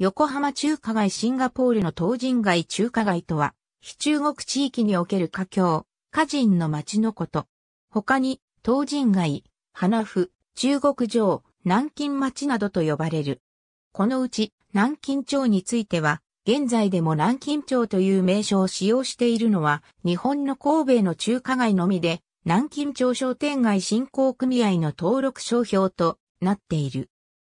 横浜中華街シンガポールの東人街中華街とは、非中国地域における華僑、華人の街のこと。他に、東人街、花府、中国城、南京町などと呼ばれる。このうち、南京町については、現在でも南京町という名称を使用しているのは、日本の神戸の中華街のみで、南京町商店街振興組合の登録商標となっている。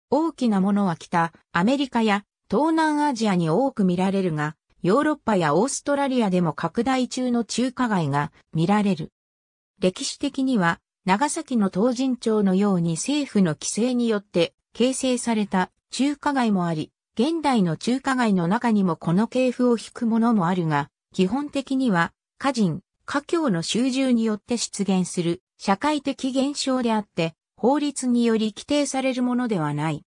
大きなものは北、アメリカや東南アジアに多く見られるが、ヨーロッパやオーストラリアでも拡大中の中華街が見られる。歴史的には、長崎の東人町のように政府の規制によって形成された中華街もあり、現代の中華街の中にもこの系譜を引くものもあるが、基本的には、家人、家教の集中によって出現する社会的現象であって、法律により規定されるものではない。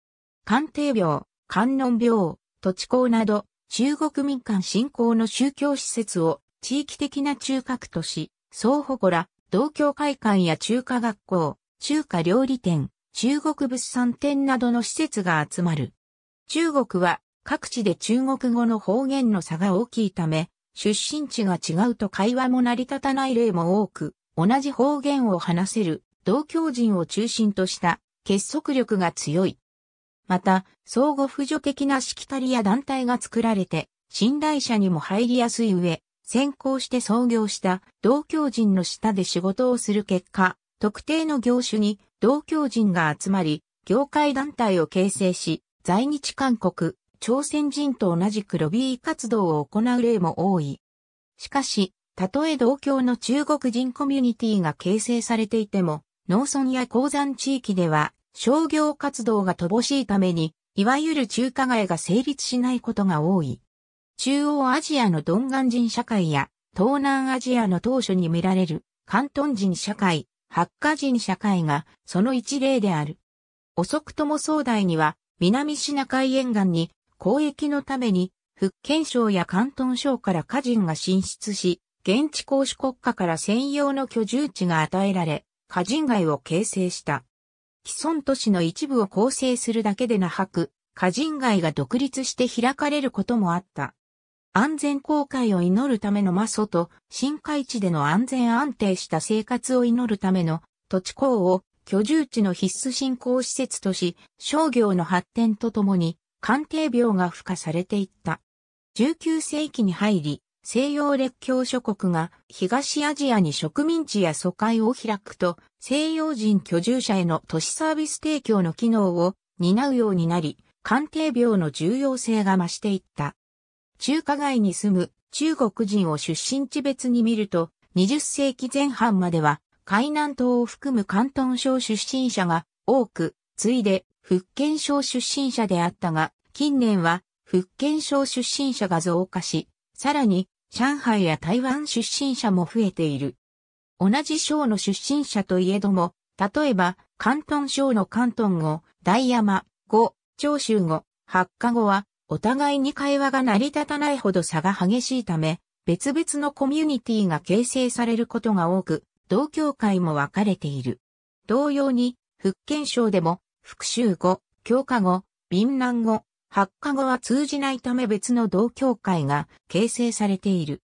官邸病、観音廟、土地公など、中国民間信仰の宗教施設を地域的な中核とし、総祠、道ら、同教会館や中華学校、中華料理店、中国物産展などの施設が集まる。中国は各地で中国語の方言の差が大きいため、出身地が違うと会話も成り立たない例も多く、同じ方言を話せる同教人を中心とした結束力が強い。また、相互扶助的なしきたりや団体が作られて、信頼者にも入りやすい上、先行して創業した同教人の下で仕事をする結果、特定の業種に同教人が集まり、業界団体を形成し、在日韓国、朝鮮人と同じくロビー活動を行う例も多い。しかし、たとえ同郷の中国人コミュニティが形成されていても、農村や鉱山地域では商業活動が乏しいために、いわゆる中華街が成立しないことが多い。中央アジアのドンガン人社会や、東南アジアの当初に見られる、関東人社会、八華カ人社会が、その一例である。遅くとも総代には、南シナ海沿岸に、交易のために、福建省や関東省から家人が進出し、現地公主国家から専用の居住地が与えられ、家人街を形成した。既存都市の一部を構成するだけでなく、歌人街が独立して開かれることもあった。安全航海を祈るための魔祖と、深海地での安全安定した生活を祈るための土地港を居住地の必須振興施設とし、商業の発展とともに、官邸病が付加されていった。19世紀に入り、西洋列強諸国が東アジアに植民地や疎開を開くと、西洋人居住者への都市サービス提供の機能を担うようになり、鑑定病の重要性が増していった。中華街に住む中国人を出身地別に見ると、20世紀前半までは海南島を含む関東省出身者が多く、次いで福建省出身者であったが、近年は福建省出身者が増加し、さらに上海や台湾出身者も増えている。同じ省の出身者といえども、例えば、関東省の関東語、大山語、長州語、八家語は、お互いに会話が成り立たないほど差が激しいため、別々のコミュニティが形成されることが多く、同協会も分かれている。同様に、福建省でも、復習語、教科語、民南語、発火語は通じないため別の同協会が形成されている。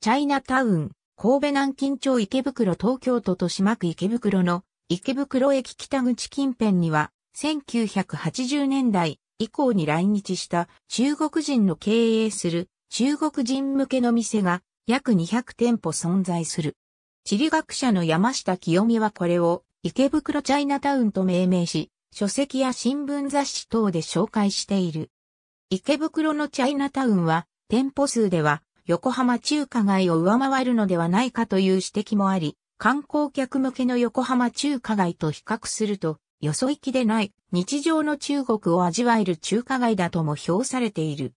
チャイナタウン、神戸南京町池袋東京都豊島区池袋の池袋駅北口近辺には1980年代以降に来日した中国人の経営する中国人向けの店が約200店舗存在する。地理学者の山下清美はこれを池袋チャイナタウンと命名し、書籍や新聞雑誌等で紹介している。池袋のチャイナタウンは店舗数では横浜中華街を上回るのではないかという指摘もあり、観光客向けの横浜中華街と比較すると、よそ行きでない日常の中国を味わえる中華街だとも評されている。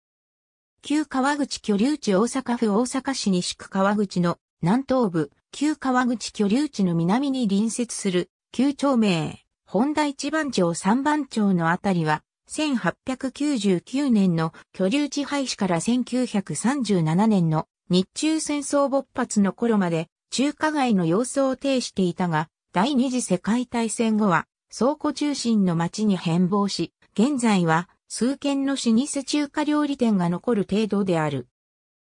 旧川口居留地大阪府大阪市西区川口の南東部、旧川口居留地の南に隣接する、旧町名、本田一番町三番町のあたりは、1899年の居留地廃止から1937年の日中戦争勃発の頃まで中華街の様相を呈していたが、第二次世界大戦後は倉庫中心の街に変貌し、現在は数軒の老舗中華料理店が残る程度である。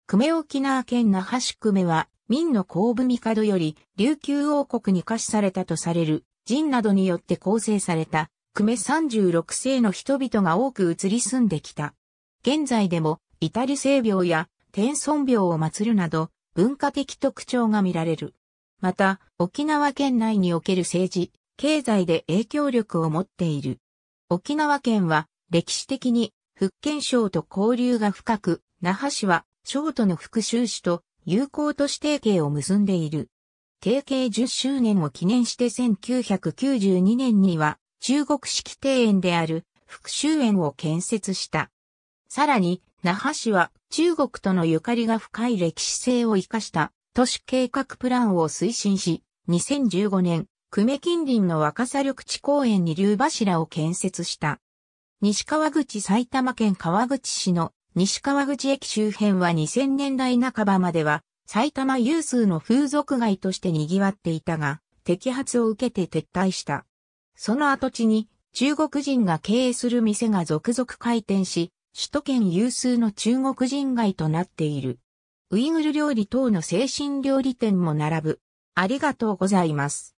久米沖縄県那覇市久米は、明の後部帝より琉球王国に可視されたとされる、人などによって構成された久米36世の人々が多く移り住んできた。現在でも、イタリ聖廟や天孫廟を祀るなど、文化的特徴が見られる。また、沖縄県内における政治、経済で影響力を持っている。沖縄県は、歴史的に、福建省と交流が深く、那覇市は、省都の復讐市と、友好都市提携を結んでいる。提携10周年を記念して1992年には、中国式庭園である復讐園を建設した。さらに、那覇市は中国とのゆかりが深い歴史性を活かした都市計画プランを推進し、2015年、久米近隣の若狭緑地公園に竜柱を建設した。西川口埼玉県川口市の西川口駅周辺は2000年代半ばまでは埼玉有数の風俗街として賑わっていたが、摘発を受けて撤退した。その跡地に中国人が経営する店が続々開店し、首都圏有数の中国人街となっている。ウイグル料理等の精神料理店も並ぶ。ありがとうございます。